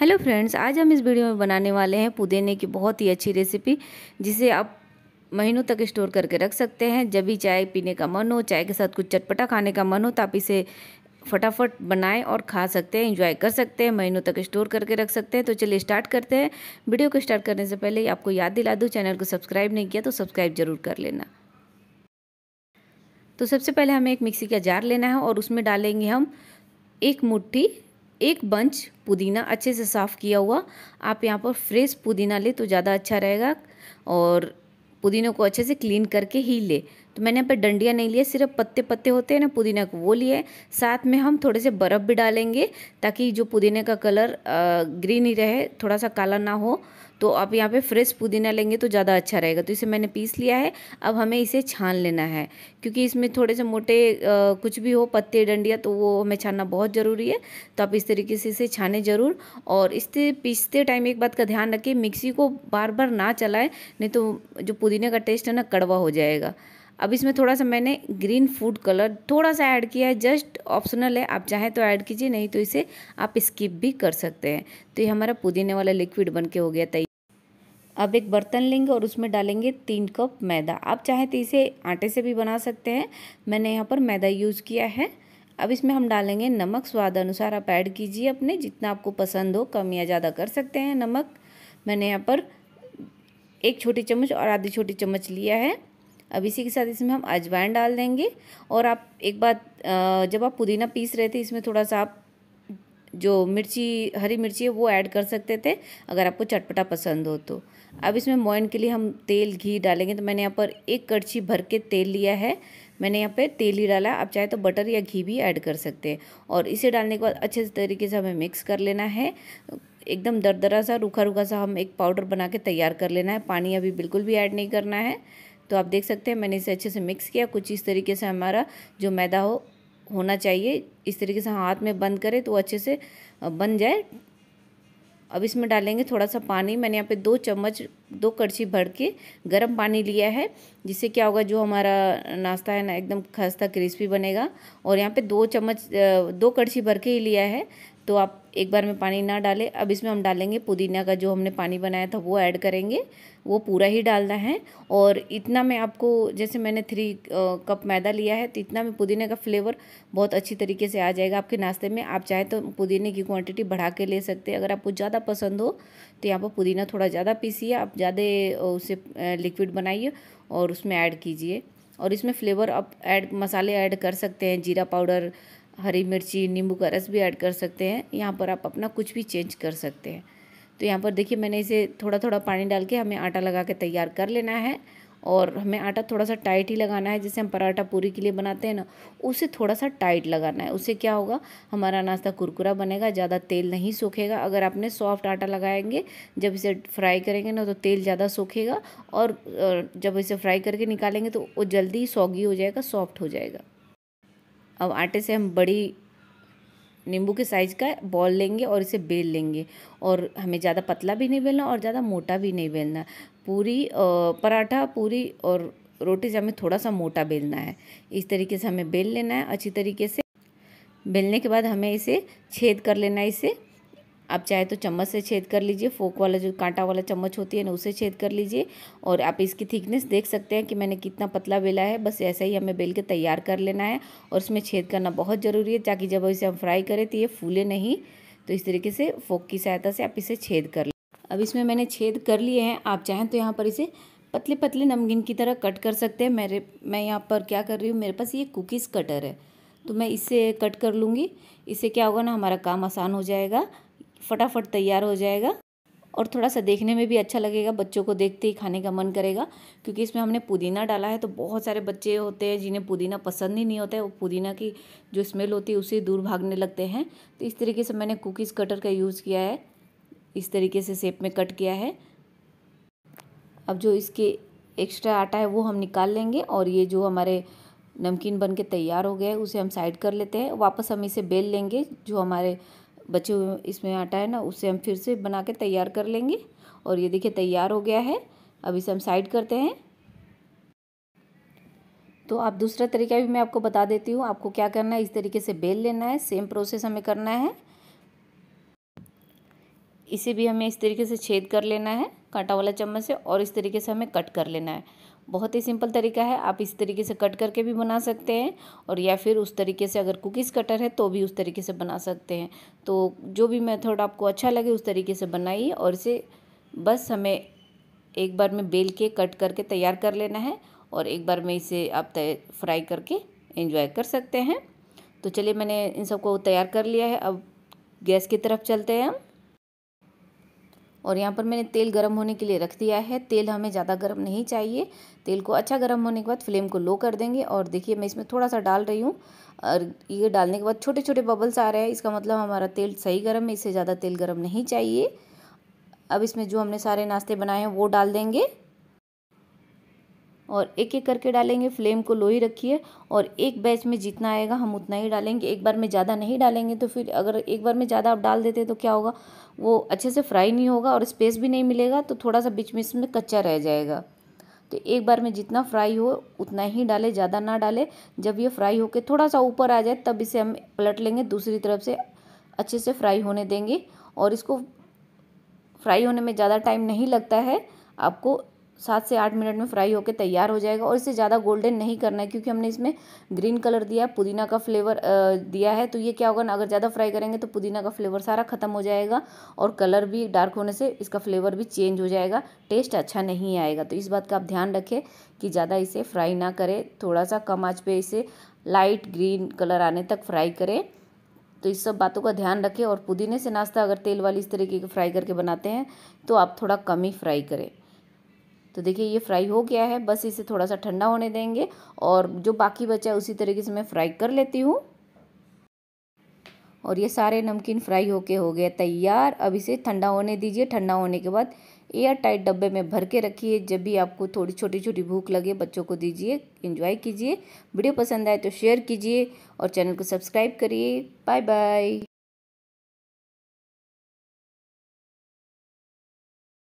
hello friends आज हम इस वीडियो में बनाने वाले हैं पुदीने की बहुत ही अच्छी रेसिपी जिसे आप महीनों तक स्टोर करके रख सकते हैं जब भी चाय पीने का मन हो चाय के साथ कुछ चटपटा खाने का मन हो तो आप इसे फटाफट बनाएं और खा सकते हैं इंजॉय कर सकते हैं महीनों तक स्टोर करके रख सकते हैं तो चलिए स्टार्ट करते हैं वीडियो को स्टार्ट करने से पहले आपको याद दिला दूँ चैनल को सब्सक्राइब नहीं किया तो सब्सक्राइब ज़रूर कर लेना तो सबसे पहले हमें एक मिक्सी का जार लेना है और उसमें डालेंगे हम एक मुट्ठी एक बंच पुदीना अच्छे से साफ़ किया हुआ आप यहाँ पर फ्रेश पुदीना ले तो ज़्यादा अच्छा रहेगा और पुदीने को अच्छे से क्लीन करके ही ले तो मैंने यहाँ पर डंडिया नहीं लिया सिर्फ पत्ते पत्ते होते हैं ना पुदीना को वो लिए साथ में हम थोड़े से बर्फ़ भी डालेंगे ताकि जो पुदीने का कलर ग्रीन ही रहे थोड़ा सा काला ना हो तो आप यहाँ पे फ्रेश पुदीना लेंगे तो ज़्यादा अच्छा रहेगा तो इसे मैंने पीस लिया है अब हमें इसे छान लेना है क्योंकि इसमें थोड़े से मोटे कुछ भी हो पत्ते डंडिया तो वो हमें छानना बहुत ज़रूरी है तो आप इस तरीके से इसे छाने ज़रूर और इससे पीसते टाइम एक बात का ध्यान रखें मिक्सी को बार बार ना चलाएँ नहीं तो जो पुदीने का टेस्ट है ना कड़वा हो जाएगा अब इसमें थोड़ा सा मैंने ग्रीन फूड कलर थोड़ा सा ऐड किया है जस्ट ऑप्शनल है आप चाहें तो ऐड कीजिए नहीं तो इसे आप स्किप भी कर सकते हैं तो ये हमारा पुदीने वाला लिक्विड बन के हो गया तैयार अब एक बर्तन लेंगे और उसमें डालेंगे तीन कप मैदा आप चाहें तो इसे आटे से भी बना सकते हैं मैंने यहाँ पर मैदा यूज़ किया है अब इसमें हम डालेंगे नमक स्वाद अनुसार आप ऐड कीजिए अपने जितना आपको पसंद हो कम या ज़्यादा कर सकते हैं नमक मैंने यहाँ पर एक छोटी चम्मच और आधी छोटी चम्मच लिया है अब इसी के साथ इसमें हम अजवाइन डाल देंगे और आप एक बात जब आप पुदीना पीस रहे थे इसमें थोड़ा सा आप जो मिर्ची हरी मिर्ची है वो ऐड कर सकते थे अगर आपको चटपटा पसंद हो तो अब इसमें मोइन के लिए हम तेल घी डालेंगे तो मैंने यहाँ पर एक कड़छी भर के तेल लिया है मैंने यहाँ पे तेल ही डाला आप चाहे तो बटर या घी भी ऐड कर सकते हैं और इसे डालने के बाद अच्छे तरीके से हमें मिक्स कर लेना है एकदम दरदरा सा रूखा रूखा सा हम एक पाउडर बना के तैयार कर लेना है पानी अभी बिल्कुल भी ऐड नहीं करना है तो आप देख सकते हैं मैंने इसे अच्छे से मिक्स किया कुछ इस तरीके से हमारा जो मैदा हो होना चाहिए इस तरीके से हाथ में बंद करें तो अच्छे से बन जाए अब इसमें डालेंगे थोड़ा सा पानी मैंने यहाँ पे दो चम्मच दो कड़छी भर के गर्म पानी लिया है जिससे क्या होगा जो हमारा नाश्ता है ना एकदम खस्ता क्रिस्पी बनेगा और यहाँ पे दो चम्मच दो कड़छी भर के ही लिया है तो आप एक बार में पानी ना डालें अब इसमें हम डालेंगे पुदीना का जो हमने पानी बनाया था वो ऐड करेंगे वो पूरा ही डालना है और इतना में आपको जैसे मैंने थ्री कप मैदा लिया है तो इतना में पुदीने का फ्लेवर बहुत अच्छी तरीके से आ जाएगा आपके नाश्ते में आप चाहे तो पुदीने की क्वांटिटी बढ़ा के ले सकते हैं अगर आपको ज़्यादा पसंद हो तो यहाँ पर पुदीना थोड़ा ज़्यादा पीसिए आप ज़्यादा उसे लिक्विड बनाइए और उसमें ऐड कीजिए और इसमें फ्लेवर आप ऐड मसाले ऐड कर सकते हैं जीरा पाउडर हरी मिर्ची नींबू का रस भी ऐड कर सकते हैं यहाँ पर आप अपना कुछ भी चेंज कर सकते हैं तो यहाँ पर देखिए मैंने इसे थोड़ा थोड़ा पानी डाल के हमें आटा लगा के तैयार कर लेना है और हमें आटा थोड़ा सा टाइट ही लगाना है जैसे हम पराठा पूरी के लिए बनाते हैं ना उसे थोड़ा सा टाइट लगाना है उससे क्या होगा हमारा नाश्ता कुरकुरा बनेगा ज़्यादा तेल नहीं सूखेगा अगर आपने सॉफ्ट आटा लगाएंगे जब इसे फ्राई करेंगे ना तो तेल ज़्यादा सूखेगा और जब इसे फ्राई करके निकालेंगे तो वो जल्दी ही सॉगी हो जाएगा सॉफ्ट हो जाएगा अब आटे से हम बड़ी नींबू के साइज़ का बॉल लेंगे और इसे बेल लेंगे और हमें ज़्यादा पतला भी नहीं बेलना और ज़्यादा मोटा भी नहीं बेलना पूरी पराठा पूरी और रोटी से हमें थोड़ा सा मोटा बेलना है इस तरीके से हमें बेल लेना है अच्छी तरीके से बेलने के बाद हमें इसे छेद कर लेना है इसे आप चाहे तो चम्मच से छेद कर लीजिए फोक वाला जो कांटा वाला चम्मच होती है ना उसे छेद कर लीजिए और आप इसकी थिकनेस देख सकते हैं कि मैंने कितना पतला बेला है बस ऐसा ही हमें बेल के तैयार कर लेना है और इसमें छेद करना बहुत ज़रूरी है ताकि जब इसे हम फ्राई करें तो ये फूले नहीं तो इस तरीके से फोक की सहायता से आप इसे छेद कर लें अब इसमें मैंने छेद कर लिए हैं आप चाहें तो यहाँ पर इसे पतले पतले नमकीन की तरह कट कर सकते हैं मेरे मैं यहाँ पर क्या कर रही हूँ मेरे पास ये कुकीज़ कटर है तो मैं इससे कट कर लूँगी इससे क्या होगा ना हमारा काम आसान हो जाएगा फटाफट तैयार हो जाएगा और थोड़ा सा देखने में भी अच्छा लगेगा बच्चों को देखते ही खाने का मन करेगा क्योंकि इसमें हमने पुदीना डाला है तो बहुत सारे बच्चे होते हैं जिन्हें पुदीना पसंद ही नहीं होता है वो पुदीना की जो स्मेल होती है उसे दूर भागने लगते हैं तो इस तरीके से मैंने कुकीज़ कटर का यूज़ किया है इस तरीके से सेप में कट किया है अब जो इसके एक्स्ट्रा आटा है वो हम निकाल लेंगे और ये जो हमारे नमकीन बन के तैयार हो गए उसे हम साइड कर लेते हैं वापस हम इसे बेल लेंगे जो हमारे बचे हुए इसमें आटा है ना उससे हम फिर से बना के तैयार कर लेंगे और ये देखिए तैयार हो गया है अब इसे हम साइड करते हैं तो आप दूसरा तरीका भी मैं आपको बता देती हूँ आपको क्या करना है इस तरीके से बेल लेना है सेम प्रोसेस हमें करना है इसे भी हमें इस तरीके से छेद कर लेना है कांटा वाला चम्मच से और इस तरीके से हमें कट कर लेना है बहुत ही सिंपल तरीका है आप इस तरीके से कट करके भी बना सकते हैं और या फिर उस तरीके से अगर कुकीज़ कटर है तो भी उस तरीके से बना सकते हैं तो जो भी मेथड आपको अच्छा लगे उस तरीके से बनाइए और इसे बस हमें एक बार में बेल के कट करके तैयार कर लेना है और एक बार में इसे आप फ्राई करके एंजॉय कर सकते हैं तो चलिए मैंने इन सबको तैयार कर लिया है अब गैस की तरफ चलते हैं हम और यहाँ पर मैंने तेल गर्म होने के लिए रख दिया है तेल हमें ज़्यादा गर्म नहीं चाहिए तेल को अच्छा गर्म होने के बाद फ्लेम को लो कर देंगे और देखिए मैं इसमें थोड़ा सा डाल रही हूँ और ये डालने के बाद छोटे छोटे बबल्स आ रहे हैं इसका मतलब हमारा तेल सही गर्म है इससे ज़्यादा तेल गर्म नहीं चाहिए अब इसमें जो हमने सारे नाश्ते बनाए हैं वो डाल देंगे और एक एक करके डालेंगे फ्लेम को लो ही रखिए और एक बैच में जितना आएगा हम उतना ही डालेंगे एक बार में ज़्यादा नहीं डालेंगे तो फिर अगर एक बार में ज़्यादा आप डाल देते तो क्या होगा वो अच्छे से फ्राई नहीं होगा और स्पेस भी नहीं मिलेगा तो थोड़ा सा बीच में इसमें कच्चा रह जाएगा तो एक बार में जितना फ्राई हो उतना ही डालें ज़्यादा ना डालें जब ये फ्राई होकर थोड़ा सा ऊपर आ जाए तब इसे हम पलट लेंगे दूसरी तरफ से अच्छे से फ्राई होने देंगे और इसको फ्राई होने में ज़्यादा टाइम नहीं लगता है आपको सात से आठ मिनट में फ्राई होकर तैयार हो जाएगा और इसे ज़्यादा गोल्डन नहीं करना है क्योंकि हमने इसमें ग्रीन कलर दिया है पुदीना का फ्लेवर दिया है तो ये क्या होगा ना अगर ज़्यादा फ्राई करेंगे तो पुदीना का फ्लेवर सारा ख़त्म हो जाएगा और कलर भी डार्क होने से इसका फ्लेवर भी चेंज हो जाएगा टेस्ट अच्छा नहीं आएगा तो इस बात का आप ध्यान रखें कि ज़्यादा इसे फ्राई ना करें थोड़ा सा कम आँच पर इसे लाइट ग्रीन कलर आने तक फ्राई करें तो इस सब बातों का ध्यान रखें और पुदीने से नाश्ता अगर तेल वाली इस तरीके की फ्राई करके बनाते हैं तो आप थोड़ा कम ही फ्राई करें तो देखिए ये फ्राई हो गया है बस इसे थोड़ा सा ठंडा होने देंगे और जो बाकी बचा है उसी तरीके से मैं फ्राई कर लेती हूँ और ये सारे नमकीन फ्राई होके हो गया तैयार अब इसे ठंडा होने दीजिए ठंडा होने के बाद एयर टाइट डब्बे में भर के रखिए जब भी आपको थोड़ी छोटी छोटी भूख लगे बच्चों को दीजिए इन्जॉय कीजिए वीडियो पसंद आए तो शेयर कीजिए और चैनल को सब्सक्राइब करिए बाय बाय